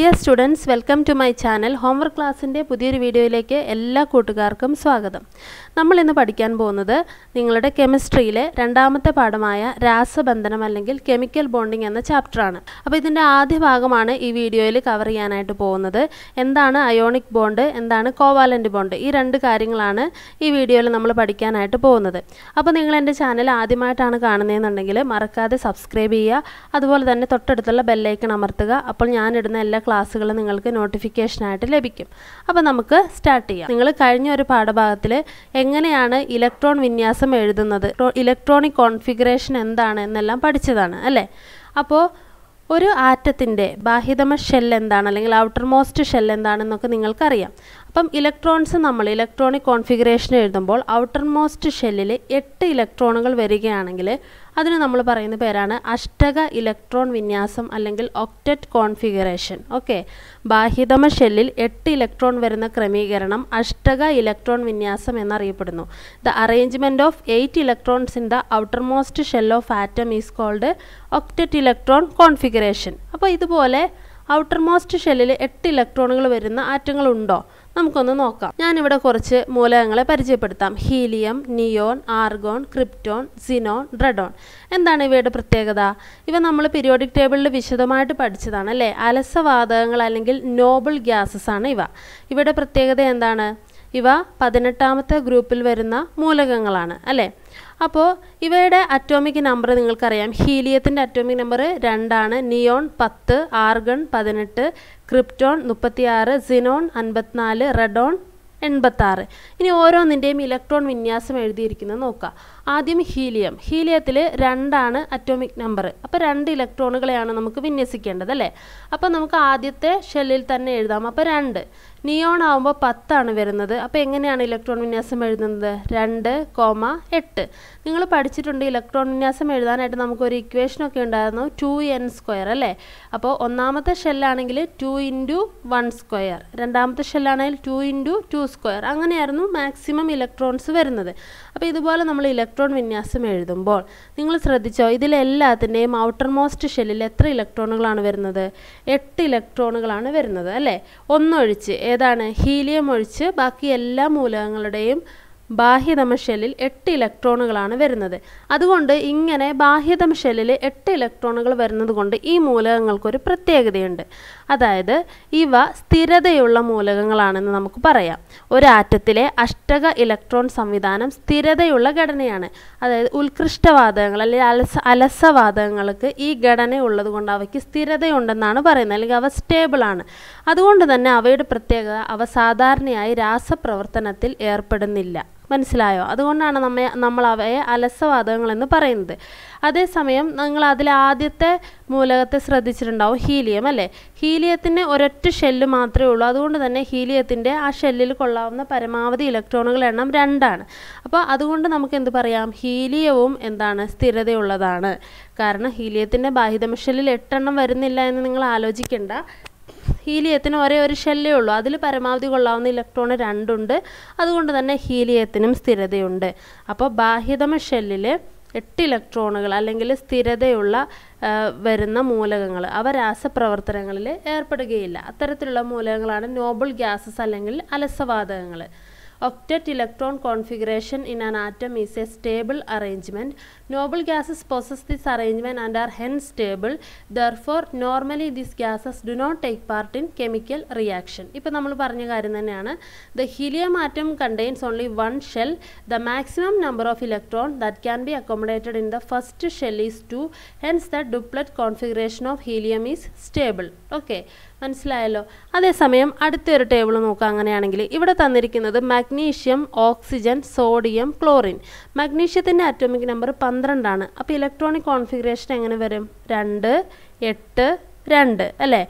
Dear students welcome to my channel homework ക്ലാസ്സിൻ്റെ പുതിയൊരു വീഡിയോയിലേക്ക് എല്ലാ കൂട്ടുകാർക്കും സ്വാഗതം നമ്മൾ ഇന്ന് പഠിക്കാൻ പോകുന്നത് നിങ്ങളുടെ കെമിസ്ട്രിയിലെ രണ്ടാമത്തെ പാഠമായ രാസബന്ധനം അല്ലെങ്കിൽ കെമിക്കൽ ബോണ്ടിങ് എന്ന ചാപ്റ്ററാണ് അപ്പോൾ ഇതിൻ്റെ ആദ്യ ഭാഗമാണ് ഈ വീഡിയോയിൽ കവർ ചെയ്യാനായിട്ട് പോകുന്നത് എന്താണ് അയോണിക് ബോണ്ട് എന്താണ് കോവാലൻ്റ് ബോണ്ട് ഈ രണ്ട് കാര്യങ്ങളാണ് ഈ വീഡിയോയിൽ നമ്മൾ പഠിക്കാനായിട്ട് പോകുന്നത് അപ്പോൾ നിങ്ങൾ എൻ്റെ ചാനൽ ആദ്യമായിട്ടാണ് കാണുന്നതെന്നുണ്ടെങ്കിൽ മറക്കാതെ സബ്സ്ക്രൈബ് ചെയ്യുക അതുപോലെ തന്നെ തൊട്ടടുത്തുള്ള ബെല്ലൈക്കൺ അമർത്തുക അപ്പോൾ ഞാനിടുന്ന എല്ലാ ക്ലാസ്സുകൾ നിങ്ങൾക്ക് നോട്ടിഫിക്കേഷനായിട്ട് ലഭിക്കും അപ്പോൾ നമുക്ക് സ്റ്റാർട്ട് ചെയ്യാം നിങ്ങൾ കഴിഞ്ഞ ഒരു പാഠഭാഗത്തിൽ എങ്ങനെയാണ് ഇലക്ട്രോൺ വിന്യാസം എഴുതുന്നത് ഇലക്ട്രോണിക് കോൺഫിഗറേഷൻ എന്താണ് എന്നെല്ലാം പഠിച്ചതാണ് അല്ലേ അപ്പോൾ ഒരു ആറ്റത്തിൻ്റെ ബാഹ്യതമ ഷെൽ എന്താണ് അല്ലെങ്കിൽ ഔട്ടർ മോസ്റ്റ് ഷെൽ എന്താണെന്നൊക്കെ നിങ്ങൾക്കറിയാം അപ്പം ഇലക്ട്രോൺസ് നമ്മൾ ഇലക്ട്രോണിക് കോൺഫിഗറേഷൻ എഴുതുമ്പോൾ ഔട്ടർ മോസ്റ്റ് ഷെല്ലിൽ എട്ട് ഇലക്ട്രോണുകൾ വരികയാണെങ്കിൽ അതിന് നമ്മൾ പറയുന്ന പേരാണ് അഷ്ടക ഇലക്ട്രോൺ വിന്യാസം അല്ലെങ്കിൽ ഒക്ടറ്റ് കോൺഫിഗറേഷൻ ഓക്കെ ബാഹ്യതമ ഷെല്ലിൽ എട്ട് ഇലക്ട്രോൺ വരുന്ന ക്രമീകരണം അഷ്ടക ഇലക്ട്രോൺ വിന്യാസം എന്നറിയപ്പെടുന്നു the arrangement of eight electrons in the outermost shell of atom is called octet electron configuration അപ്പോൾ ഇതുപോലെ ഔട്ടർമോസ്റ്റ് ഷെല്ലിൽ എട്ട് ഇലക്ട്രോണുകൾ വരുന്ന ആറ്റങ്ങളുണ്ടോ നമുക്കൊന്ന് നോക്കാം ഞാനിവിടെ കുറച്ച് മൂലകങ്ങളെ പരിചയപ്പെടുത്താം helium neon argon krypton xenon radon എന്താണ് ഇവയുടെ പ്രത്യേകത ഇവ നമ്മൾ പീരിയോഡിക് ടേബിളിൽ വിശദമായിട്ട് പഠിച്ചതാണ് അല്ലേ അലസവാതകങ്ങൾ അല്ലെങ്കിൽ നോബിൾ ഗ്യാസസ് ആണ് ഇവ ഇവയുടെ പ്രത്യേകത എന്താണ് ഇവ പതിനെട്ടാമത്തെ ഗ്രൂപ്പിൽ വരുന്ന മൂലകങ്ങളാണ് അല്ലേ അപ്പോൾ ഇവയുടെ അറ്റോമിക് നമ്പർ നിങ്ങൾക്കറിയാം ഹീലിയത്തിൻ്റെ അറ്റോമിക് നമ്പർ രണ്ടാണ് നിയോൺ പത്ത് ആർഗൺ പതിനെട്ട് ക്രിപ്റ്റോൺ മുപ്പത്തിയാറ് സിനോൺ അൻപത്തിനാല് റെഡോൺ എൺപത്താറ് ഇനി ഓരോന്നിൻ്റെയും ഇലക്ട്രോൺ വിന്യാസം എഴുതിയിരിക്കുന്നത് നോക്കാം ആദ്യം ഹീലിയം ഹീലിയത്തിൽ രണ്ടാണ് അറ്റോമിക് നമ്പർ അപ്പോൾ രണ്ട് ഇലക്ട്രോണുകളെയാണ് നമുക്ക് വിന്യസിക്കേണ്ടത് അല്ലേ അപ്പോൾ നമുക്ക് ആദ്യത്തെ ഷെല്ലിൽ തന്നെ എഴുതാം അപ്പോൾ രണ്ട് നിയോൺ ആവുമ്പോൾ പത്താണ് വരുന്നത് അപ്പോൾ എങ്ങനെയാണ് ഇലക്ട്രോൺ വിന്യാസം എഴുതുന്നത് രണ്ട് കോമ എട്ട് നിങ്ങൾ പഠിച്ചിട്ടുണ്ട് ഇലക്ട്രോൺ വിന്യാസം എഴുതാനായിട്ട് നമുക്കൊരു ഇക്വേഷനൊക്കെ ഉണ്ടായിരുന്നു ടു എൻ സ്ക്വയർ അല്ലേ അപ്പോൾ ഒന്നാമത്തെ ഷെല്ലാണെങ്കിൽ ടു ഇൻറ്റു വൺ സ്ക്വയർ രണ്ടാമത്തെ ഷെല്ലാണെങ്കിൽ ടു ഇൻറ്റു ടു സ്ക്വയർ അങ്ങനെയായിരുന്നു മാക്സിമം ഇലക്ട്രോൺസ് വരുന്നത് അപ്പോൾ ഇതുപോലെ നമ്മൾ ഇലക്ട്രോൺ വിന്യാസം എഴുതുമ്പോൾ നിങ്ങൾ ശ്രദ്ധിച്ചോ ഇതിലെല്ലാത്തിൻ്റെയും ഔട്ടർ മോസ്റ്റ് ഷെല്ലിൽ എത്ര ഇലക്ട്രോണുകളാണ് വരുന്നത് എട്ട് ഇലക്ട്രോണുകളാണ് വരുന്നത് അല്ലേ ഒന്നൊഴിച്ച് ഏതാണ് ഹീലിയം ഒഴിച്ച് ബാക്കി എല്ലാ മൂലകങ്ങളുടെയും ബാഹ്യതമ ഷെല്ലിൽ എട്ട് ഇലക്ട്രോണുകളാണ് വരുന്നത് അതുകൊണ്ട് ഇങ്ങനെ ബാഹ്യതമ ഷെല്ലിൽ എട്ട് ഇലക്ട്രോണുകൾ വരുന്നത് കൊണ്ട് ഈ മൂലകങ്ങൾക്കൊരു പ്രത്യേകതയുണ്ട് അതായത് ഇവ സ്ഥിരതയുള്ള മൂലകങ്ങളാണെന്ന് നമുക്ക് പറയാം ഒരാറ്റത്തിലെ അഷ്ടക ഇലക്ട്രോൺ സംവിധാനം സ്ഥിരതയുള്ള ഘടനയാണ് അതായത് ഉത്കൃഷ്ടവാതകങ്ങൾ അല്ലെങ്കിൽ അലസ അലസവാതകങ്ങൾക്ക് ഈ ഘടന ഉള്ളത് കൊണ്ട് അവയ്ക്ക് സ്ഥിരതയുണ്ടെന്നാണ് പറയുന്നത് അല്ലെങ്കിൽ അവ സ്റ്റേബിൾ ആണ് അതുകൊണ്ട് തന്നെ അവയുടെ പ്രത്യേകത അവ സാധാരണയായി രാസപ്രവർത്തനത്തിൽ ഏർപ്പെടുന്നില്ല മനസ്സിലായോ അതുകൊണ്ടാണ് നമ്മ നമ്മൾ അവയെ അലസവാതകങ്ങളെന്ന് പറയുന്നത് അതേസമയം നിങ്ങൾ അതിലെ ആദ്യത്തെ മൂലകത്തെ ശ്രദ്ധിച്ചിട്ടുണ്ടാവും ഹീലിയം അല്ലേ ഹീലിയത്തിന് ഒരൊറ്റ ഷെല്ല് മാത്രമേ ഉള്ളൂ അതുകൊണ്ട് തന്നെ ഹീലിയത്തിൻ്റെ ആ ഷെല്ലിൽ കൊള്ളാവുന്ന പരമാവധി ഇലക്ട്രോണുകളുടെ എണ്ണം രണ്ടാണ് അപ്പോൾ അതുകൊണ്ട് നമുക്ക് എന്ത് പറയാം ഹീലിയവും എന്താണ് സ്ഥിരതയുള്ളതാണ് കാരണം ഹീലിയത്തിൻ്റെ ബാഹ്യതമ ഷെല്ലിൽ എട്ടെണ്ണം വരുന്നില്ല എന്ന് നിങ്ങൾ ആലോചിക്കേണ്ട ഹീലിയത്തിന് ഒരേ ഒരു ഷെല്ലേ ഉള്ളൂ അതിൽ പരമാവധി കൊള്ളാവുന്ന ഇലക്ട്രോൺ രണ്ടുണ്ട് അതുകൊണ്ട് തന്നെ ഹീലിയത്തിനും സ്ഥിരതയുണ്ട് അപ്പോൾ ബാഹ്യതമ ഷെല്ലിൽ എട്ട് ഇലക്ട്രോണുകൾ അല്ലെങ്കിൽ സ്ഥിരതയുള്ള വരുന്ന മൂലകങ്ങൾ അവ രാസപ്രവർത്തനങ്ങളിൽ ഏർപ്പെടുകയില്ല അത്തരത്തിലുള്ള മൂലകങ്ങളാണ് നോബിൾ ഗ്യാസസ് അല്ലെങ്കിൽ അലസവാതകങ്ങൾ octet electron configuration in an atom is a stable arrangement noble gases possess this arrangement and are hence stable therefore normally this gases do not take part in chemical reaction ഇപ്പോൾ നമ്മൾ പറഞ്ഞ കാര്യം തന്നെയാണ് the helium atom contains only one shell the maximum number of electron that can be accommodated in the first shell is two hence the duplet configuration of helium is stable okay മനസ്സിലായല്ലോ അതേസമയം അടുത്തൊരു table നോക്കുക അങ്ങനെയാണെങ്കിൽ ഇവിടെ തന്നിരിക്കുന്നത് magnesium oxygen sodium chlorine മഗ്നീഷ്യത്തിൻ്റെ atomic number പന്ത്രണ്ടാണ് അപ്പോൾ ഇലക്ട്രോണിക് കോൺഫിഗറേഷൻ എങ്ങനെ വരും രണ്ട് എട്ട് രണ്ട് അല്ലേ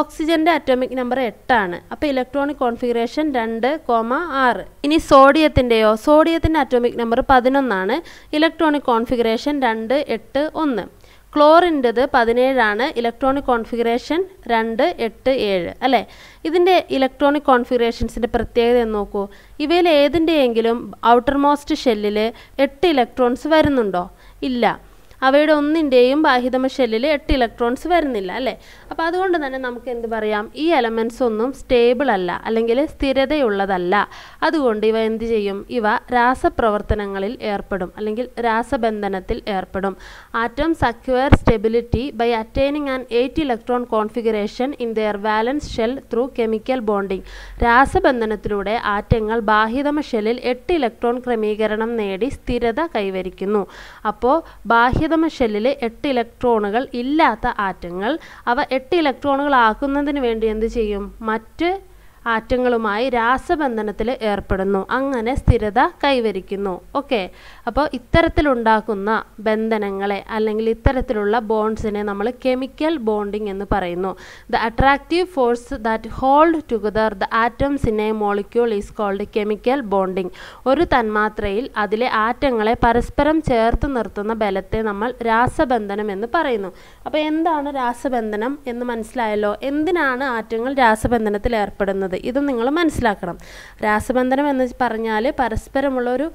ഓക്സിജൻ്റെ അറ്റോമിക് നമ്പർ എട്ടാണ് അപ്പോൾ ഇലക്ട്രോണിക് കോൺഫിഗറേഷൻ രണ്ട് കോമ ആറ് ഇനി സോഡിയത്തിൻ്റെയോ സോഡിയത്തിൻ്റെ അറ്റോമിക് നമ്പർ പതിനൊന്നാണ് ഇലക്ട്രോണിക് കോൺഫിഗറേഷൻ രണ്ട് എട്ട് ഒന്ന് ക്ലോറിൻ്റെത് പതിനേഴാണ് ഇലക്ട്രോണിക് കോൺഫിഗറേഷൻ രണ്ട് എട്ട് ഏഴ് അല്ലേ ഇതിൻ്റെ ഇലക്ട്രോണിക് കോൺഫിഗറേഷൻസിൻ്റെ പ്രത്യേകത എന്ന് നോക്കൂ ഇവയിൽ ഏതിൻ്റെയെങ്കിലും ഔട്ടർമോസ്റ്റ് ഷെല്ലിൽ എട്ട് ഇലക്ട്രോൺസ് വരുന്നുണ്ടോ ഇല്ല അവയുടെ ഒന്നിൻ്റെയും ബാഹ്യതമ ഷെല്ലിൽ എട്ട് ഇലക്ട്രോൺസ് വരുന്നില്ല അല്ലേ അപ്പോൾ അതുകൊണ്ട് തന്നെ നമുക്ക് എന്ത് പറയാം ഈ എലമെൻസ് ഒന്നും സ്റ്റേബിൾ അല്ല അല്ലെങ്കിൽ സ്ഥിരതയുള്ളതല്ല അതുകൊണ്ട് ഇവ എന്ത് ചെയ്യും ഇവ രാസപ്രവർത്തനങ്ങളിൽ ഏർപ്പെടും അല്ലെങ്കിൽ രാസബന്ധനത്തിൽ ഏർപ്പെടും atoms acquire stability by attaining an eight electron configuration in their valence shell through chemical bonding രാസബന്ധനത്തിലൂടെ ആറ്റങ്ങൾ ബാഹ്യതമ ഷെല്ലിൽ എട്ട് ഇലക്ട്രോൺ ക്രമീകരണം നേടി സ്ഥിരത കൈവരിക്കുന്നു അപ്പോൾ ബാഹ്യതമ ഷെല്ലിൽ എട്ട് ഇലക്ട്രോണുകൾ ഇല്ലാത്ത ആറ്റങ്ങൾ അവ എട്ട് ഇലക്ട്രോണുകളാക്കുന്നതിന് വേണ്ടി എന്ത് ചെയ്യും മറ്റ് ആറ്റങ്ങളുമായി രാസബന്ധനത്തിൽ ഏർപ്പെടുന്നു അങ്ങനെ സ്ഥിരത കൈവരിക്കുന്നു ഓക്കെ അപ്പോൾ ഇത്തരത്തിലുണ്ടാക്കുന്ന ബന്ധനങ്ങളെ അല്ലെങ്കിൽ ഇത്തരത്തിലുള്ള ബോൺസിനെ നമ്മൾ കെമിക്കൽ ബോണ്ടിങ് എന്ന് പറയുന്നു the attractive force that hold together the atoms in a molecule is called chemical bonding ഒരു തന്മാത്രയിൽ അതിലെ ആറ്റങ്ങളെ പരസ്പരം ചേർത്ത് നിർത്തുന്ന ബലത്തെ നമ്മൾ രാസബന്ധനം എന്ന് പറയുന്നു അപ്പോൾ എന്താണ് രാസബന്ധനം എന്ന് മനസ്സിലായല്ലോ എന്തിനാണ് ആറ്റങ്ങൾ രാസബന്ധനത്തിൽ ഏർപ്പെടുന്നത് പറയുന്നത് ഇതും നിങ്ങൾ മനസ്സിലാക്കണം രാസബന്ധനം എന്ന് പറഞ്ഞാൽ പരസ്പരമുള്ള ഒരു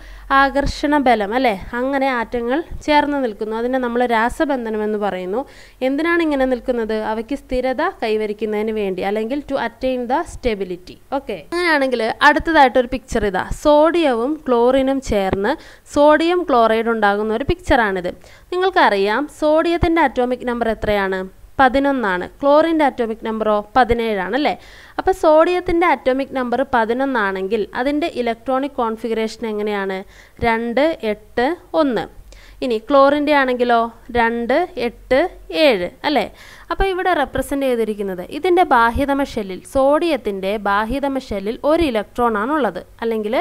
ആകർഷണ ബലം അല്ലേ അങ്ങനെ ആറ്റങ്ങൾ ചേർന്ന് നിൽക്കുന്നു അതിനെ നമ്മൾ രാസബന്ധനം എന്ന് പറയുന്നു എന്തിനാണ് ഇങ്ങനെ നിൽക്കുന്നത് അവയ്ക്ക് സ്ഥിരത കൈവരിക്കുന്നതിന് വേണ്ടി അല്ലെങ്കിൽ to attain the stability okay അങ്ങനെയാണെങ്കിൽ അടുത്തതായിട്ടൊരു പിക്ചർ ഇതാ സോഡിയവും ക്ലോറിനും ചേർന്ന് സോഡിയം ക്ലോറൈഡ് ഉണ്ടാകുന്ന ഒരു പിക്ചറാണിത് നിങ്ങൾക്കറിയാം സോഡിയത്തിൻ്റെ അറ്റോമിക് നമ്പർ എത്രയാണ് പതിനൊന്നാണ് ക്ലോറിൻ്റെ അറ്റോമിക് നമ്പറോ പതിനേഴാണ് അല്ലേ അപ്പോൾ സോഡിയത്തിൻ്റെ അറ്റോമിക് നമ്പർ പതിനൊന്നാണെങ്കിൽ അതിൻ്റെ ഇലക്ട്രോണിക് കോൺഫിഗറേഷൻ എങ്ങനെയാണ് രണ്ട് എട്ട് ഒന്ന് ഇനി ക്ലോറിൻ്റെ ആണെങ്കിലോ രണ്ട് എട്ട് ഏഴ് അല്ലേ അപ്പോൾ ഇവിടെ റെപ്രസെൻ്റ് ചെയ്തിരിക്കുന്നത് ഇതിൻ്റെ ബാഹ്യതമ ഷെല്ലിൽ സോഡിയത്തിൻ്റെ ബാഹ്യതമ ഷെല്ലിൽ ഒരു ഇലക്ട്രോൺ ആണുള്ളത് അല്ലെങ്കിൽ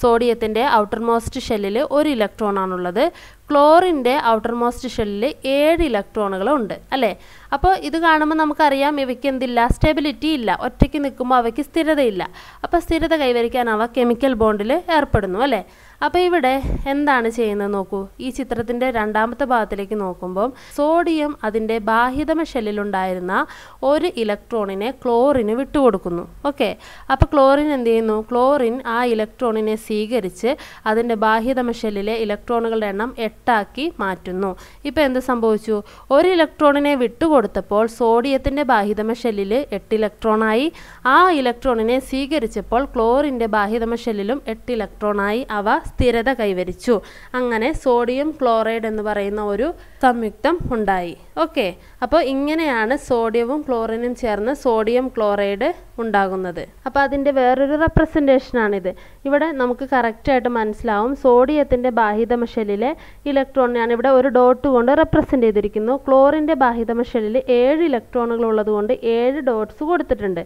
സോഡിയത്തിൻ്റെ ഔട്ടർമോസ്റ്റ് ഷെല്ലിൽ ഒരു ഇലക്ട്രോൺ ആണുള്ളത് ക്ലോറിൻ്റെ ഔട്ടർമോസ്റ്റ് ഷെല്ലിൽ ഏഴ് ഇലക്ട്രോണുകളുണ്ട് അല്ലേ അപ്പോൾ ഇത് കാണുമ്പോൾ നമുക്കറിയാം ഇവയ്ക്ക് എന്തില്ല സ്റ്റെബിലിറ്റി ഇല്ല ഒറ്റയ്ക്ക് നിൽക്കുമ്പോൾ അവയ്ക്ക് സ്ഥിരതയില്ല അപ്പോൾ സ്ഥിരത കൈവരിക്കാൻ അവ കെമിക്കൽ ബോണ്ടിൽ ഏർപ്പെടുന്നു അല്ലേ അപ്പോൾ ഇവിടെ എന്താണ് ചെയ്യുന്നത് നോക്കൂ ഈ ചിത്രത്തിന്റെ രണ്ടാമത്തെ ഭാഗത്തിലേക്ക് നോക്കുമ്പോൾ സോഡിയം അതിന്റെ ബാഹ്യതമ ഷെല്ലിലുണ്ടായിരുന്ന ഒരു ഇലക്ട്രോണിനെ ക്ലോറിന് വിട്ടുകൊടുക്കുന്നു ഓക്കെ അപ്പോൾ ക്ലോറിൻ എന്ത് ചെയ്യുന്നു ക്ലോറിൻ ആ ഇലക്ട്രോണിനെ സ്വീകരിച്ച് അതിന്റെ ബാഹ്യതമ ഷെല്ലിലെ ഇലക്ട്രോണുകളുടെ എണ്ണം എട്ടാക്കി മാറ്റുന്നു ഇപ്പൊ എന്ത് സംഭവിച്ചു ഒരു ഇലക്ട്രോണിനെ വിട്ടുകൊടുത്തപ്പോൾ സോഡിയത്തിന്റെ ബാഹ്യതമ ഷെല്ലിൽ എട്ട് ഇലക്ട്രോണായി ആ ഇലക്ട്രോണിനെ സ്വീകരിച്ചപ്പോൾ ക്ലോറിന്റെ ബാഹ്യതമ ഷെല്ലിലും എട്ട് ഇലക്ട്രോണായി അവ സ്ഥിരത കൈവരിച്ചു അങ്ങനെ സോഡിയം ക്ലോറൈഡ് എന്ന് പറയുന്ന ഒരു സംയുക്തം ഉണ്ടായി ഓക്കെ അപ്പോൾ ഇങ്ങനെയാണ് സോഡിയവും ക്ലോറിനും ചേർന്ന് സോഡിയം ക്ലോറൈഡ് ഉണ്ടാകുന്നത് അപ്പോൾ അതിൻ്റെ വേറൊരു റെപ്രസെൻറ്റേഷനാണിത് ഇവിടെ നമുക്ക് കറക്റ്റായിട്ട് മനസ്സിലാവും സോഡിയത്തിൻ്റെ ബാഹിതമഷലിലെ ഇലക്ട്രോണിനെയാണ് ഇവിടെ ഒരു ഡോട്ട് കൊണ്ട് റെപ്രസെൻ്റ് ചെയ്തിരിക്കുന്നു ക്ലോറിൻ്റെ ബാഹിതമഷലിൽ ഏഴ് ഇലക്ട്രോണുകൾ ഉള്ളതുകൊണ്ട് ഏഴ് ഡോട്ട്സ് കൊടുത്തിട്ടുണ്ട്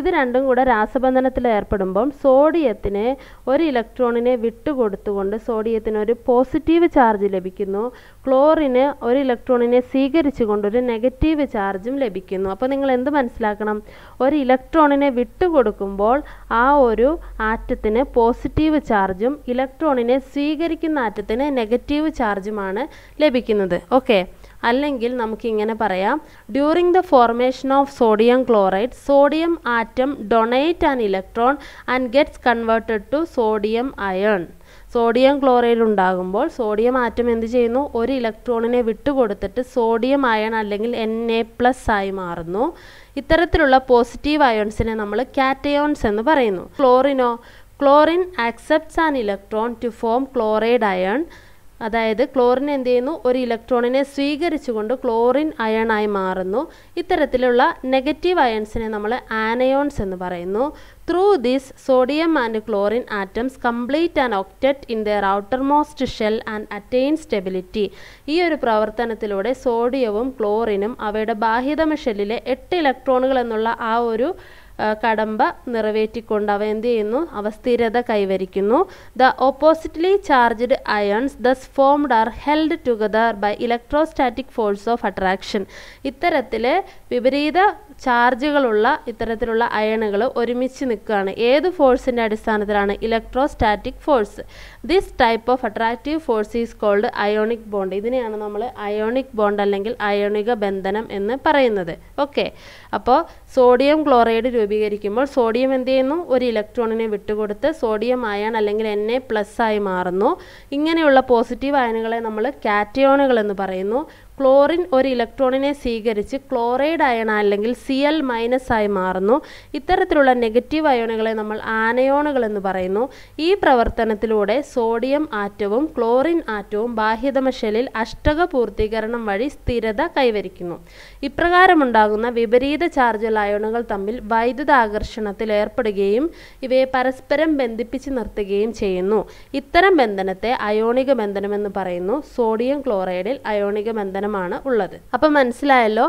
ഇത് രണ്ടും കൂടെ രാസബന്ധനത്തിൽ ഏർപ്പെടുമ്പം സോഡിയത്തിന് ഒരു ഇലക്ട്രോണിനെ വിട്ടു കൊടുത്തുകൊണ്ട് സോഡിയത്തിന് ഒരു പോസിറ്റീവ് ചാർജ് ലഭിക്കുന്നു ക്ലോറിന് ഒരു ഇലക്ട്രോണിനെ സ്വീകരിച്ചു ഒരു നെഗറ്റീവ് ചാർജും ലഭിക്കുന്നു അപ്പോൾ നിങ്ങൾ എന്ത് മനസ്സിലാക്കണം ഒരു ഇലക്ട്രോണിനെ വിട്ടുകൊടുക്കുമ്പോൾ ആ ഒരു ആറ്റത്തിന് പോസിറ്റീവ് ചാർജും ഇലക്ട്രോണിനെ സ്വീകരിക്കുന്ന ആറ്റത്തിന് നെഗറ്റീവ് ചാർജുമാണ് ലഭിക്കുന്നത് ഓക്കെ അല്ലെങ്കിൽ നമുക്കിങ്ങനെ പറയാം during the formation of sodium chloride sodium atom donate an electron and gets converted to sodium ion sodium chloride ഉണ്ടാകുമ്പോൾ സോഡിയം ആറ്റം എന്ത് ചെയ്യുന്നു ഒരു ഇലക്ട്രോണിനെ വിട്ടുകൊടുത്തിട്ട് സോഡിയം അയൺ അല്ലെങ്കിൽ എൻ എ പ്ലസ് ആയി മാറുന്നു ഇത്തരത്തിലുള്ള പോസിറ്റീവ് അയോൺസിനെ നമ്മൾ കാറ്റയോൺസ് എന്ന് പറയുന്നു ക്ലോറിനോ chlorine accepts an electron to form chloride ion അതായത് ക്ലോറിൻ എന്ത് ചെയ്യുന്നു ഒരു ഇലക്ട്രോണിനെ സ്വീകരിച്ചുകൊണ്ട് ക്ലോറിൻ അയണായി മാറുന്നു ഇത്തരത്തിലുള്ള നെഗറ്റീവ് അയൺസിനെ നമ്മൾ ആനയോൺസ് എന്ന് പറയുന്നു Through this, sodium and chlorine atoms complete an octet in their outermost shell and attain stability. ഈ ഒരു പ്രവർത്തനത്തിലൂടെ സോഡിയവും ക്ലോറിനും അവയുടെ ബാഹ്യതമ ഷെല്ലിലെ എട്ട് ഇലക്ട്രോണുകൾ എന്നുള്ള ആ ഒരു കടമ്പ നിറവേറ്റിക്കൊണ്ട് അവ എന്ത് ചെയ്യുന്നു അവ സ്ഥിരത കൈവരിക്കുന്നു the oppositely charged ions thus formed are held together by electrostatic force of attraction ഇത്തരത്തിലെ വിപരീത ചാർജുകളുള്ള ഇത്തരത്തിലുള്ള അയണുകൾ ഒരുമിച്ച് നിൽക്കുകയാണ് ഏത് ഫോഴ്സിൻ്റെ അടിസ്ഥാനത്തിലാണ് electrostatic force this type of attractive force is called ionic bond ഇതിനെയാണ് നമ്മൾ അയോണിക് ബോണ്ട് അല്ലെങ്കിൽ അയോണിക ബന്ധനം എന്ന് പറയുന്നത് ഓക്കെ അപ്പോൾ സോഡിയം ക്ലോറൈഡ് രൂപീകരിക്കുമ്പോൾ സോഡിയം എന്ത് ചെയ്യുന്നു ഒരു ഇലക്ട്രോണിനെ വിട്ടുകൊടുത്ത് സോഡിയം അയൺ അല്ലെങ്കിൽ എൻ എ പ്ലസ് ആയി മാറുന്നു ഇങ്ങനെയുള്ള പോസിറ്റീവ് അയണുകളെ നമ്മൾ കാറ്റയോണുകൾ എന്ന് പറയുന്നു ക്ലോറിൻ ഒരു ഇലക്ട്രോണിനെ സ്വീകരിച്ച് ക്ലോറൈഡ് അയൺ അല്ലെങ്കിൽ സി എൽ മൈനസ് ആയി മാറുന്നു ഇത്തരത്തിലുള്ള നെഗറ്റീവ് അയോണുകളെ നമ്മൾ ആനയോണുകൾ എന്ന് പറയുന്നു ഈ പ്രവർത്തനത്തിലൂടെ സോഡിയം ആറ്റവും ക്ലോറിൻ ആറ്റവും ഷെല്ലിൽ അഷ്ടക പൂർത്തീകരണം വഴി സ്ഥിരത കൈവരിക്കുന്നു ഇപ്രകാരമുണ്ടാകുന്ന വിപരീത ചാർജുള്ള അയോണുകൾ തമ്മിൽ ആകർഷണത്തിൽ ഏർപ്പെടുകയും ഇവയെ പരസ്പരം ബന്ധിപ്പിച്ച് നിർത്തുകയും ചെയ്യുന്നു ഇത്തരം ബന്ധനത്തെ അയോണിക ബന്ധനമെന്ന് പറയുന്നു സോഡിയം ക്ലോറൈഡിൽ അയോണിക ബന്ധനം സമീപനമാണ് ഉള്ളത് അപ്പം മനസ്സിലായല്ലോ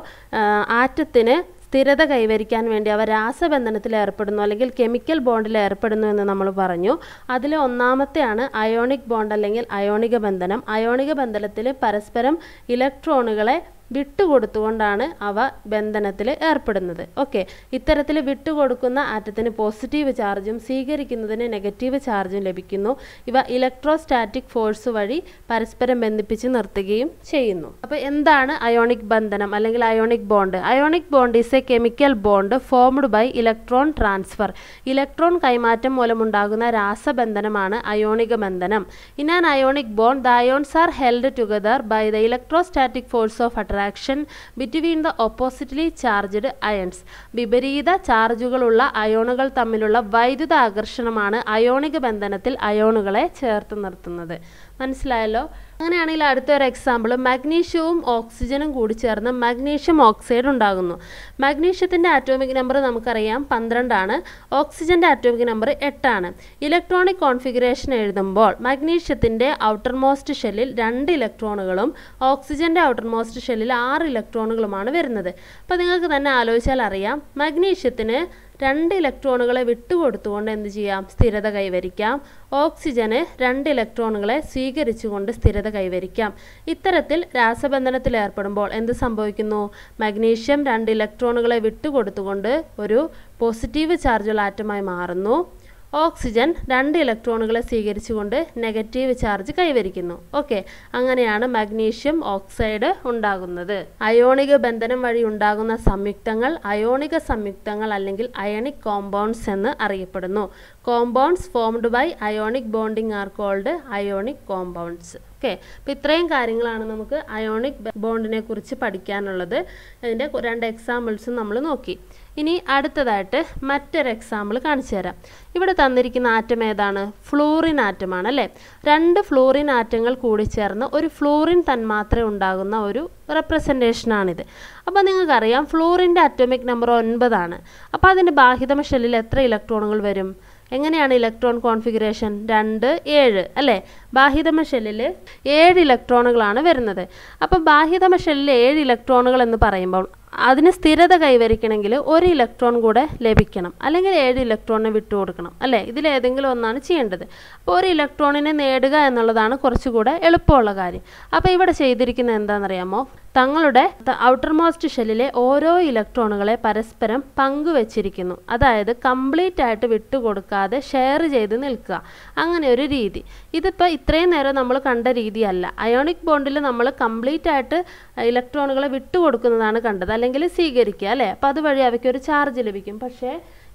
ആറ്റത്തിന് സ്ഥിരത കൈവരിക്കാൻ വേണ്ടി അവ രാസബന്ധനത്തിൽ ഏർപ്പെടുന്നു അല്ലെങ്കിൽ കെമിക്കൽ ബോണ്ടിൽ ഏർപ്പെടുന്നു എന്ന് നമ്മൾ പറഞ്ഞു അതിൽ ഒന്നാമത്തെയാണ് അയോണിക് ബോണ്ട് അല്ലെങ്കിൽ അയോണിക ബന്ധനം അയോണിക ബന്ധനത്തിൽ പരസ്പരം ഇലക്ട്രോണുകളെ വിട്ടുകൊടുത്തുകൊണ്ടാണ് അവ ബന്ധനത്തിൽ ഏർപ്പെടുന്നത് ഓക്കെ ഇത്തരത്തിൽ വിട്ടുകൊടുക്കുന്ന ആറ്റത്തിന് പോസിറ്റീവ് ചാർജും സ്വീകരിക്കുന്നതിന് നെഗറ്റീവ് ചാർജും ലഭിക്കുന്നു ഇവ ഇലക്ട്രോസ്റ്റാറ്റിക് ഫോഴ്സ് വഴി പരസ്പരം ബന്ധിപ്പിച്ച് നിർത്തുകയും ചെയ്യുന്നു അപ്പോൾ എന്താണ് അയോണിക് ബന്ധനം അല്ലെങ്കിൽ ionic bond ionic bond is a chemical bond formed by electron transfer electron കൈമാറ്റം മൂലമുണ്ടാകുന്ന രാസബന്ധനമാണ് അയോണിക ബന്ധനം in an ionic bond the ions are held together by the electrostatic force of attraction attraction between the oppositely charged ions വിപരീത ചാർജുകളുള്ള അയോണുകൾ തമ്മിലുള്ള വൈദ്യുത ആകർഷണമാണ് അയോണിക ബന്ധനത്തിൽ അയോണുകളെ ചേർത്ത് നിർത്തുന്നത് മനസ്സിലായല്ലോ അങ്ങനെയാണെങ്കിൽ അടുത്തൊരു എക്സാമ്പിൾ മഗ്നീഷ്യവും ഓക്സിജനും കൂടി ചേർന്ന് മഗ്നീഷ്യം ഓക്സൈഡ് ഉണ്ടാകുന്നു മഗ്നീഷ്യത്തിൻ്റെ ആറ്റോമിക് നമ്പർ നമുക്കറിയാം പന്ത്രണ്ടാണ് ഓക്സിജൻ്റെ ആറ്റോമിക് നമ്പർ എട്ടാണ് ഇലക്ട്രോണിക് കോൺഫിഗറേഷൻ എഴുതുമ്പോൾ മഗ്നീഷ്യത്തിൻ്റെ ഔട്ടർമോസ്റ്റ് ഷെല്ലിൽ രണ്ട് ഇലക്ട്രോണുകളും ഓക്സിജൻ്റെ ഔട്ടർമോസ്റ്റ് ഷെല്ലിൽ ആറ് ഇലക്ട്രോണുകളുമാണ് വരുന്നത് അപ്പോൾ നിങ്ങൾക്ക് തന്നെ ആലോചിച്ചാൽ അറിയാം മഗ്നീഷ്യത്തിന് രണ്ട് ഇലക്ട്രോണുകളെ വിട്ടുകൊടുത്തുകൊണ്ട് എന്ത് ചെയ്യാം സ്ഥിരത കൈവരിക്കാം ഓക്സിജന് രണ്ട് ഇലക്ട്രോണുകളെ സ്വീകരിച്ചുകൊണ്ട് സ്ഥിരത കൈവരിക്കാം ഇത്തരത്തിൽ രാസബന്ധനത്തിൽ ഏർപ്പെടുമ്പോൾ എന്ത് സംഭവിക്കുന്നു മഗ്നീഷ്യം രണ്ട് ഇലക്ട്രോണുകളെ വിട്ടുകൊടുത്തുകൊണ്ട് ഒരു പോസിറ്റീവ് ചാർജുള്ള ആറ്റമായി മാറുന്നു ഓക്സിജൻ രണ്ട് ഇലക്ട്രോണുകളെ സ്വീകരിച്ചുകൊണ്ട് നെഗറ്റീവ് ചാർജ് കൈവരിക്കുന്നു ഓക്കെ അങ്ങനെയാണ് മഗ്നീഷ്യം ഓക്സൈഡ് ഉണ്ടാകുന്നത് അയോണിക ബന്ധനം വഴി ഉണ്ടാകുന്ന സംയുക്തങ്ങൾ അയോണിക സംയുക്തങ്ങൾ അല്ലെങ്കിൽ അയണിക് കോമ്പൗണ്ട്സ് എന്ന് അറിയപ്പെടുന്നു compounds formed by ionic bonding are called ionic compounds okay അപ്പോൾ ഇത്രയും കാര്യങ്ങളാണ് നമുക്ക് അയോണിക് ബോണ്ടിനെ കുറിച്ച് പഠിക്കാനുള്ളത് അതിൻ്റെ രണ്ട് എക്സാമ്പിൾസും നമ്മൾ നോക്കി ഇനി അടുത്തതായിട്ട് മറ്റൊരു എക്സാമ്പിൾ കാണിച്ചു തരാം ഇവിടെ തന്നിരിക്കുന്ന ആറ്റം ഏതാണ് ഫ്ലൂറിൻ ആറ്റമാണ് അല്ലേ രണ്ട് ഫ്ലൂറിൻ ആറ്റങ്ങൾ കൂടി ചേർന്ന് ഒരു ഫ്ലൂറിൻ തന്മാത്ര ഉണ്ടാകുന്ന ഒരു റെപ്രസെൻറ്റേഷനാണിത് അപ്പോൾ നിങ്ങൾക്കറിയാം ഫ്ലൂറിൻ്റെ അറ്റോമിക് നമ്പർ ഒൻപതാണ് അപ്പോൾ അതിൻ്റെ ബാഹിതമ ഷെല്ലിൽ എത്ര ഇലക്ട്രോണുകൾ വരും എങ്ങനെയാണ് ഇലക്ട്രോൺ കോൺഫിഗറേഷൻ രണ്ട് ഏഴ് അല്ലേ ബാഹ്യതമ ഷെല്ലിൽ ഏഴ് ഇലക്ട്രോണുകളാണ് വരുന്നത് അപ്പോൾ ബാഹ്യതമ ഷെല്ലിൽ ഏഴ് ഇലക്ട്രോണുകൾ എന്ന് പറയുമ്പോൾ അതിന് സ്ഥിരത കൈവരിക്കണമെങ്കിൽ ഒരു ഇലക്ട്രോൺ കൂടെ ലഭിക്കണം അല്ലെങ്കിൽ ഏഴ് ഇലക്ട്രോണിനെ വിട്ടു കൊടുക്കണം അല്ലേ ഇതിലേതെങ്കിലും ഒന്നാണ് ചെയ്യേണ്ടത് അപ്പോൾ ഒരു ഇലക്ട്രോണിനെ നേടുക എന്നുള്ളതാണ് കുറച്ചുകൂടെ എളുപ്പമുള്ള കാര്യം അപ്പോൾ ഇവിടെ ചെയ്തിരിക്കുന്നത് എന്താണെന്നറിയാമോ തങ്ങളുടെ ഔട്ടർമോസ്റ്റ് ഷെല്ലിലെ ഓരോ ഇലക്ട്രോണുകളെ പരസ്പരം പങ്കുവച്ചിരിക്കുന്നു അതായത് കംപ്ലീറ്റ് ആയിട്ട് വിട്ടുകൊടുക്കാതെ ഷെയർ ചെയ്ത് നിൽക്കുക അങ്ങനെ ഒരു രീതി ഇതിപ്പോൾ ഇത്രയും നേരം നമ്മൾ കണ്ട രീതിയല്ല അയോണിക് ബോണ്ടിൽ നമ്മൾ കംപ്ലീറ്റ് ആയിട്ട് ഇലക്ട്രോണുകളെ വിട്ടുകൊടുക്കുന്നതാണ് കണ്ടത് അല്ലെങ്കിൽ സ്വീകരിക്കുക അല്ലേ അപ്പോൾ അതുവഴി അവയ്ക്ക് ഒരു ചാർജ് ലഭിക്കും പക്ഷേ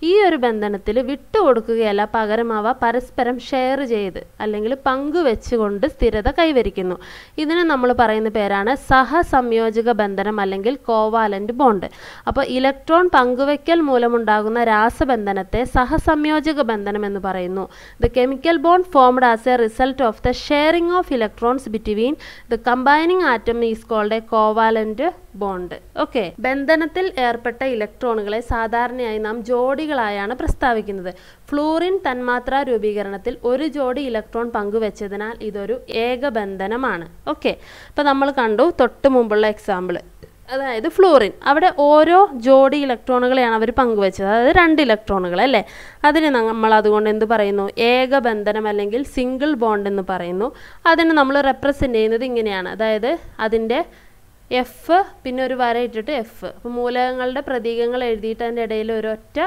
ഈ ഒരു ബന്ധനത്തിൽ വിട്ടുകൊടുക്കുകയല്ല പകരം അവ പരസ്പരം ഷെയർ ചെയ്ത് അല്ലെങ്കിൽ പങ്കുവെച്ചുകൊണ്ട് സ്ഥിരത കൈവരിക്കുന്നു ഇതിന് നമ്മൾ പറയുന്ന പേരാണ് സഹസംയോജക ബന്ധനം അല്ലെങ്കിൽ കോവാലൻ്റ് ബോണ്ട് അപ്പോൾ ഇലക്ട്രോൺ പങ്കുവെക്കൽ മൂലമുണ്ടാകുന്ന രാസബന്ധനത്തെ സഹസംയോജക ബന്ധനം എന്ന് പറയുന്നു the chemical bond formed as a result of the sharing of electrons between the combining atom is called a covalent bond okay ബന്ധനത്തിൽ ഏർപ്പെട്ട ഇലക്ട്രോണുകളെ സാധാരണയായി നാം ജോഡികളായാണ് പ്രസ്താവിക്കുന്നത് ഫ്ലൂറിൻ തന്മാത്ര രൂപീകരണത്തിൽ ഒരു ജോഡി ഇലക്ട്രോൺ പങ്കുവെച്ചതിനാൽ ഇതൊരു ഏകബന്ധനമാണ് ഓക്കെ അപ്പോൾ നമ്മൾ കണ്ടു തൊട്ട് മുമ്പുള്ള എക്സാമ്പിൾ അതായത് ഫ്ലൂറിൻ അവിടെ ഓരോ ജോഡി ഇലക്ട്രോണുകളെയാണ് അവർ പങ്കുവെച്ചത് അതായത് രണ്ട് ഇലക്ട്രോണുകൾ അല്ലേ അതിന് നമ്മൾ അതുകൊണ്ട് എന്ത് പറയുന്നു ഏകബന്ധനം അല്ലെങ്കിൽ സിംഗിൾ ബോണ്ട് എന്ന് പറയുന്നു അതിന് നമ്മൾ റെപ്രസെൻ്റ് ചെയ്യുന്നത് ഇങ്ങനെയാണ് അതായത് അതിൻ്റെ എഫ് പിന്നെ ഒരു വര ഇട്ടിട്ട് എഫ് അപ്പോൾ മൂലകങ്ങളുടെ പ്രതീകങ്ങൾ എഴുതിയിട്ട് അതിൻ്റെ ഇടയിൽ ഒരൊറ്റ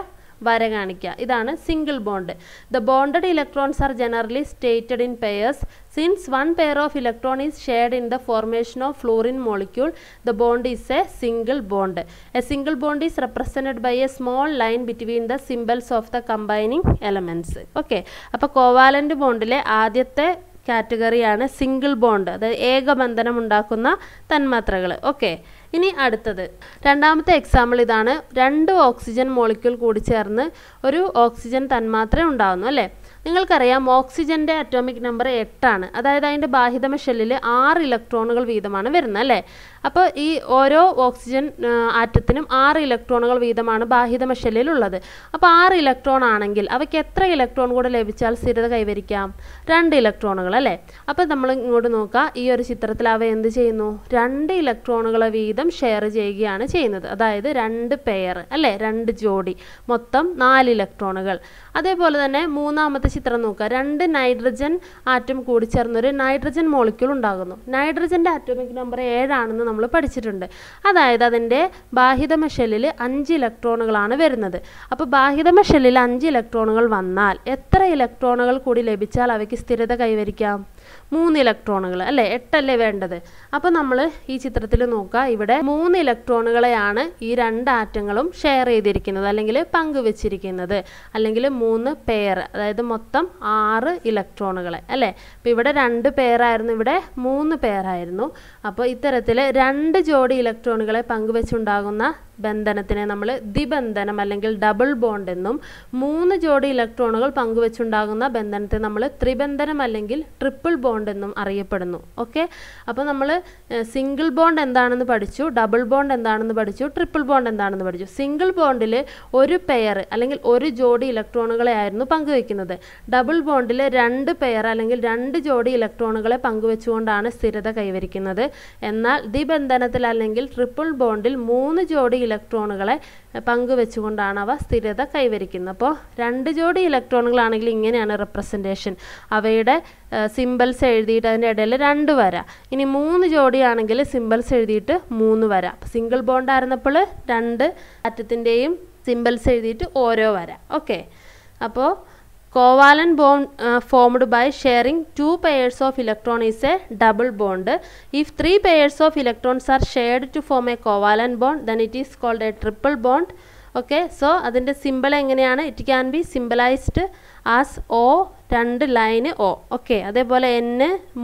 വര കാണിക്കുക ഇതാണ് single bond the bonded electrons are generally stated in pairs since one pair of electron is shared in the formation of fluorine molecule the bond is a single bond a single bond is represented by a small line between the symbols of the combining elements okay അപ്പോൾ covalent ബോണ്ടിലെ ആദ്യത്തെ കാറ്റഗറിയാണ് single bond അതായത് ഏകബന്ധനം ഉണ്ടാക്കുന്ന തന്മാത്രകൾ okay ഇനി അടുത്തത് രണ്ടാമത്തെ എക്സാമ്പിൾ ഇതാണ് രണ്ട് ഓക്സിജൻ മോളിക്യൂൾ കൂടി ചേർന്ന് ഒരു ഓക്സിജൻ തന്മാത്ര ഉണ്ടാകുന്നു അല്ലേ നിങ്ങൾക്കറിയാം ഓക്സിജൻ്റെ അറ്റോമിക് നമ്പർ എട്ടാണ് അതായത് അതിൻ്റെ ബാഹിതമ ഷെല്ലിൽ ആറ് ഇലക്ട്രോണുകൾ വീതമാണ് വരുന്നത് അല്ലേ അപ്പോൾ ഈ ഓരോ ഓക്സിജൻ ആറ്റത്തിനും ആറ് ഇലക്ട്രോണുകൾ വീതമാണ് ബാഹ്യത മെഷലിലുള്ളത് അപ്പോൾ ആറ് ഇലക്ട്രോൺ ആണെങ്കിൽ അവയ്ക്ക് എത്ര ഇലക്ട്രോൺ കൂടെ ലഭിച്ചാൽ സ്ഥിരത കൈവരിക്കാം രണ്ട് ഇലക്ട്രോണുകൾ അല്ലേ അപ്പോൾ നമ്മൾ ഇങ്ങോട്ട് നോക്കുക ഈ ഒരു ചിത്രത്തിൽ അവ എന്ത് ചെയ്യുന്നു രണ്ട് ഇലക്ട്രോണുകൾ വീതം ഷെയർ ചെയ്യുകയാണ് ചെയ്യുന്നത് അതായത് രണ്ട് പെയർ അല്ലേ രണ്ട് ജോഡി മൊത്തം നാല് ഇലക്ട്രോണുകൾ അതേപോലെ തന്നെ മൂന്നാമത്തെ ചിത്രം നോക്കുക രണ്ട് നൈട്രജൻ ആറ്റം ചേർന്നൊരു നൈട്രജൻ മോളിക്യൂൾ ഉണ്ടാകുന്നു നൈട്രജൻ്റെ ആറ്റോമിക് നമ്പർ ഏഴാണെന്ന് നമ്മൾ പഠിച്ചിട്ടുണ്ട് അതായത് അതിൻ്റെ ബാഹിതമ ഷെല്ലിൽ അഞ്ച് ഇലക്ട്രോണുകളാണ് വരുന്നത് അപ്പോൾ ബാഹിതമ ഷെല്ലിൽ അഞ്ച് ഇലക്ട്രോണുകൾ വന്നാൽ എത്ര ഇലക്ട്രോണുകൾ കൂടി ലഭിച്ചാൽ അവയ്ക്ക് സ്ഥിരത കൈവരിക്കാം മൂന്ന് ഇലക്ട്രോണുകൾ അല്ലേ എട്ടല്ലേ വേണ്ടത് അപ്പോൾ നമ്മൾ ഈ ചിത്രത്തിൽ നോക്കുക ഇവിടെ മൂന്ന് ഇലക്ട്രോണുകളെയാണ് ഈ രണ്ട് ആറ്റങ്ങളും ഷെയർ ചെയ്തിരിക്കുന്നത് അല്ലെങ്കിൽ പങ്കുവെച്ചിരിക്കുന്നത് അല്ലെങ്കിൽ മൂന്ന് പെയർ അതായത് മൊത്തം ആറ് ഇലക്ട്രോണുകളെ അല്ലേ അപ്പോൾ ഇവിടെ രണ്ട് പെയറായിരുന്നു ഇവിടെ മൂന്ന് പേരായിരുന്നു അപ്പോൾ ഇത്തരത്തിൽ രണ്ട് ജോഡി ഇലക്ട്രോണുകളെ പങ്കുവെച്ചുണ്ടാകുന്ന ബന്ധനത്തിനെ നമ്മൾ ദ്വിബന്ധനം അല്ലെങ്കിൽ ഡബിൾ ബോണ്ട് എന്നും മൂന്ന് ജോഡി ഇലക്ട്രോണുകൾ പങ്കുവെച്ചുണ്ടാകുന്ന ബന്ധനത്തെ നമ്മൾ ത്രിബന്ധനം അല്ലെങ്കിൽ ട്രിപ്പിൾ ബോണ്ട് എന്നും അറിയപ്പെടുന്നു ഓക്കെ അപ്പോൾ നമ്മൾ സിംഗിൾ ബോണ്ട് എന്താണെന്ന് പഠിച്ചു ഡബിൾ ബോണ്ട് എന്താണെന്ന് പഠിച്ചു ട്രിപ്പിൾ ബോണ്ട് എന്താണെന്ന് പഠിച്ചു സിംഗിൾ ബോണ്ടിൽ ഒരു പെയർ അല്ലെങ്കിൽ ഒരു ജോഡി ഇലക്ട്രോണുകളെ ആയിരുന്നു പങ്കുവെക്കുന്നത് ഡബിൾ ബോണ്ടിൽ രണ്ട് പെയർ അല്ലെങ്കിൽ രണ്ട് ജോഡി ഇലക്ട്രോണുകളെ പങ്കുവെച്ചുകൊണ്ടാണ് സ്ഥിരത കൈവരിക്കുന്നത് എന്നാൽ ദ്വിബന്ധനത്തിൽ അല്ലെങ്കിൽ ട്രിപ്പിൾ ബോണ്ടിൽ മൂന്ന് ജോഡി ഇലക്ട്രോണുകളെ പങ്കുവെച്ചുകൊണ്ടാണ് അവ സ്ഥിരത കൈവരിക്കുന്നത് അപ്പോൾ രണ്ട് ജോഡി ഇലക്ട്രോണുകളാണെങ്കിൽ ഇങ്ങനെയാണ് റെപ്രസെൻറ്റേഷൻ അവയുടെ സിമ്പിൾസ് എഴുതിയിട്ട് അതിൻ്റെ ഇടയിൽ രണ്ട് വര ഇനി മൂന്ന് ജോഡി ആണെങ്കിൽ സിമ്പിൾസ് എഴുതിയിട്ട് മൂന്ന് വര സിംഗിൾ ബോണ്ട് ആയിരുന്നപ്പോൾ രണ്ട് അറ്റത്തിൻ്റെയും സിമ്പിൾസ് എഴുതിയിട്ട് ഓരോ വര ഓക്കെ അപ്പോൾ covalent bond formed by sharing two pairs of electron is a double bond if three pairs of electrons are shared to form a covalent bond then it is called a triple bond okay so അതിൻ്റെ simple എങ്ങനെയാണ് it can be simplified as O രണ്ട് line O okay അതേപോലെ N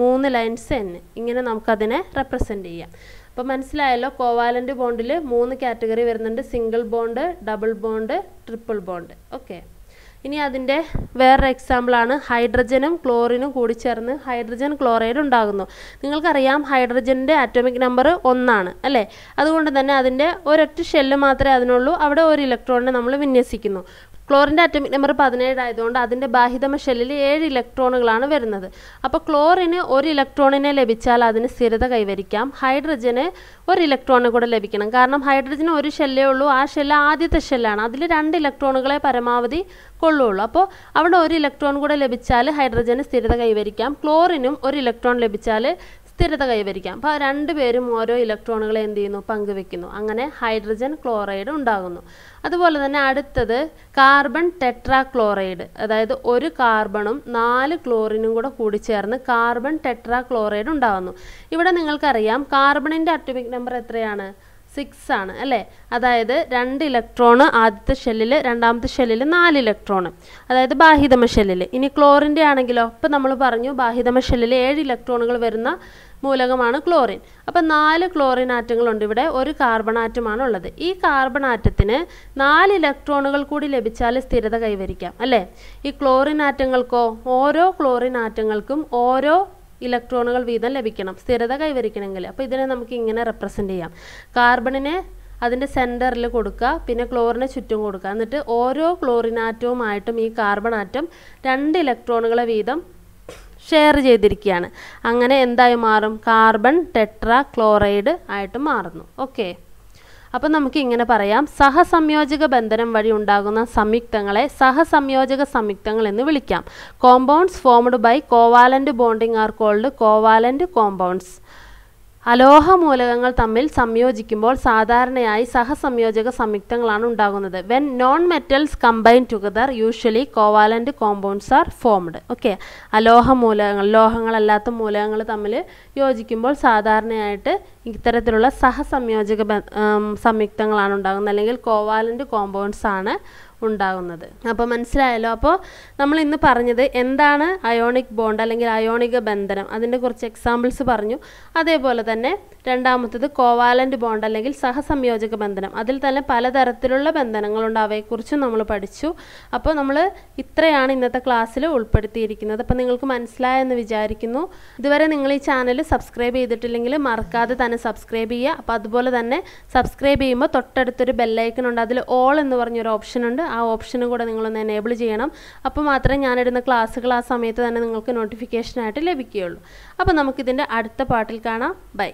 മൂന്ന് lines N ഇങ്ങനെ നമുക്കതിനെ represent ചെയ്യാം അപ്പോൾ മനസ്സിലായല്ലോ കോവാലൻ്റ് ബോണ്ടിൽ മൂന്ന് കാറ്റഗറി വരുന്നുണ്ട് single bond double bond triple bond okay ഇനി അതിൻ്റെ വേറൊരു എക്സാമ്പിളാണ് ഹൈഡ്രജനും ക്ലോറിനും കൂടി ചേർന്ന് ഹൈഡ്രജൻ ക്ലോറൈഡ് ഉണ്ടാകുന്നു നിങ്ങൾക്കറിയാം ഹൈഡ്രജൻ്റെ ആറ്റോമിക് നമ്പർ ഒന്നാണ് അല്ലേ അതുകൊണ്ട് തന്നെ അതിൻ്റെ ഒരൊറ്റ ഷെല്ല് മാത്രമേ അതിനുള്ളൂ അവിടെ ഒരു ഇലക്ട്രോണിനെ നമ്മൾ വിന്യസിക്കുന്നു ക്ലോറിൻ്റെ അറ്റമിക് നമ്പർ പതിനേഴ് ആയതുകൊണ്ട് അതിൻ്റെ ബാഹിതമ ഷെല്ലിൽ ഏഴ് ഇലക്ട്രോണുകളാണ് വരുന്നത് അപ്പോൾ ക്ലോറിന് ഒരു ഇലക്ട്രോണിനെ ലഭിച്ചാൽ അതിന് സ്ഥിരത കൈവരിക്കാം ഹൈഡ്രജന് ഒരു ഇലക്ട്രോണിനെ കൂടെ ലഭിക്കണം കാരണം ഹൈഡ്രജന് ഒരു ഷെല്ലേ ഉള്ളൂ ആ ഷെല്ല് ആദ്യത്തെ ഷെല്ലാണ് അതിൽ രണ്ട് ഇലക്ട്രോണുകളെ പരമാവധി കൊള്ളുള്ളൂ അപ്പോൾ അവിടെ ഒരു ഇലക്ട്രോൺ കൂടെ ലഭിച്ചാൽ ഹൈഡ്രജന് സ്ഥിരത കൈവരിക്കാം ക്ലോറിനും ഒരു ഇലക്ട്രോൺ ലഭിച്ചാൽ സ്ഥിരത കൈവരിക്കാം അപ്പോൾ രണ്ടുപേരും ഓരോ ഇലക്ട്രോണുകളെ എന്ത് ചെയ്യുന്നു പങ്കുവെക്കുന്നു അങ്ങനെ ഹൈഡ്രജൻ ക്ലോറൈഡ് ഉണ്ടാകുന്നു അതുപോലെ തന്നെ അടുത്തത് കാർബൺ ടെട്രാ ക്ലോറൈഡ് അതായത് ഒരു കാർബണും നാല് ക്ലോറിനും കൂടെ കൂടിച്ചേർന്ന് കാർബൺ ടെട്രാ ക്ലോറൈഡ് ഉണ്ടാകുന്നു ഇവിടെ നിങ്ങൾക്കറിയാം കാർബണിൻ്റെ അറ്റോമിക് നമ്പർ എത്രയാണ് സിക്സ് ആണ് അല്ലേ അതായത് രണ്ട് ഇലക്ട്രോണ് ആദ്യത്തെ ഷെല്ലിൽ രണ്ടാമത്തെ ഷെല്ലിൽ നാല് ഇലക്ട്രോണ് അതായത് ബാഹിതമ ഷെല്ലിൽ ഇനി ക്ലോറിൻ്റെ ആണെങ്കിലോ ഇപ്പം നമ്മൾ പറഞ്ഞു ബാഹിതമ ഷെല്ലിൽ ഏഴ് ഇലക്ട്രോണുകൾ വരുന്ന മൂലകമാണ് ക്ലോറിൻ അപ്പം നാല് ക്ലോറിൻ ആറ്റങ്ങളുണ്ട് ഇവിടെ ഒരു കാർബൺ ആറ്റമാണ് ഉള്ളത് ഈ കാർബൺ ആറ്റത്തിന് നാല് ഇലക്ട്രോണുകൾ കൂടി ലഭിച്ചാൽ സ്ഥിരത കൈവരിക്കാം അല്ലേ ഈ ക്ലോറിൻ ആറ്റങ്ങൾക്കോ ഓരോ ക്ലോറിൻ ആറ്റങ്ങൾക്കും ഓരോ ഇലക്ട്രോണുകൾ വീതം ലഭിക്കണം സ്ഥിരത കൈവരിക്കണമെങ്കിൽ അപ്പോൾ ഇതിനെ നമുക്ക് ഇങ്ങനെ റെപ്രസെൻ്റ് ചെയ്യാം കാർബണിനെ അതിൻ്റെ സെൻറ്ററിൽ കൊടുക്കുക പിന്നെ ക്ലോറിനെ ചുറ്റും കൊടുക്കുക എന്നിട്ട് ഓരോ ക്ലോറിനാറ്റവുമായിട്ടും ഈ കാർബൺ ആറ്റം രണ്ട് ഇലക്ട്രോണുകളെ വീതം ഷെയർ ചെയ്തിരിക്കുകയാണ് അങ്ങനെ എന്തായി മാറും കാർബൺ ടെട്രാ ക്ലോറൈഡ് ആയിട്ട് മാറുന്നു ഓക്കേ അപ്പം നമുക്ക് ഇങ്ങനെ പറയാം സഹസംയോജക ബന്ധനം വഴി ഉണ്ടാകുന്ന സംയുക്തങ്ങളെ സഹസംയോജക സംയുക്തങ്ങൾ എന്ന് വിളിക്കാം compounds formed by covalent bonding are called covalent compounds അലോഹ മൂലകങ്ങൾ തമ്മിൽ സംയോജിക്കുമ്പോൾ സാധാരണയായി സഹസംയോജക സംയുക്തങ്ങളാണ് ഉണ്ടാകുന്നത് when non metals combine together usually covalent compounds are formed okay അലോഹ മൂലകങ്ങൾ ലോഹങ്ങളല്ലാത്ത മൂലകങ്ങൾ തമ്മിൽ യോജിക്കുമ്പോൾ സാധാരണയായിട്ട് ഇത്തരത്തിലുള്ള സഹസംയോജക സംയുക്തങ്ങളാണ് ഉണ്ടാകുന്നത് അല്ലെങ്കിൽ കോവാലൻ്റ് കോമ്പൗണ്ട്സ് ആണ് ഉണ്ടാകുന്നത് അപ്പോൾ മനസ്സിലായല്ലോ അപ്പോൾ നമ്മൾ ഇന്ന് പറഞ്ഞത് എന്താണ് അയോണിക് ബോണ്ട് അല്ലെങ്കിൽ അയോണിക ബന്ധനം അതിൻ്റെ കുറച്ച് എക്സാമ്പിൾസ് പറഞ്ഞു അതേപോലെ തന്നെ രണ്ടാമത്തത് കോവാലൻ്റ് ബോണ്ട് അല്ലെങ്കിൽ സഹസംയോജക ബന്ധനം അതിൽ തന്നെ പലതരത്തിലുള്ള ബന്ധനങ്ങളുണ്ട് അവയെക്കുറിച്ചും നമ്മൾ പഠിച്ചു അപ്പോൾ നമ്മൾ ഇത്രയാണ് ഇന്നത്തെ ക്ലാസ്സിൽ ഉൾപ്പെടുത്തിയിരിക്കുന്നത് അപ്പോൾ നിങ്ങൾക്ക് മനസ്സിലായെന്ന് വിചാരിക്കുന്നു ഇതുവരെ നിങ്ങൾ ഈ ചാനൽ സബ്സ്ക്രൈബ് ചെയ്തിട്ടില്ലെങ്കിൽ മറക്കാതെ തന്നെ സബ്സ്ക്രൈബ് ചെയ്യുക അപ്പോൾ അതുപോലെ തന്നെ സബ്സ്ക്രൈബ് ചെയ്യുമ്പോൾ തൊട്ടടുത്തൊരു ബെല്ലൈക്കൺ ഉണ്ട് അതിൽ ഓൾ എന്ന് പറഞ്ഞൊരു ഓപ്ഷൻ ഉണ്ട് ആ ഓപ്ഷനും കൂടെ നിങ്ങളൊന്ന് എനേബിൾ ചെയ്യണം അപ്പോൾ മാത്രമേ ഞാനിടുന്ന ക്ലാസ്സുകൾ ആ സമയത്ത് തന്നെ നിങ്ങൾക്ക് നോട്ടിഫിക്കേഷനായിട്ട് ലഭിക്കുകയുള്ളൂ അപ്പോൾ നമുക്കിതിൻ്റെ അടുത്ത പാട്ടിൽ കാണാം ബൈ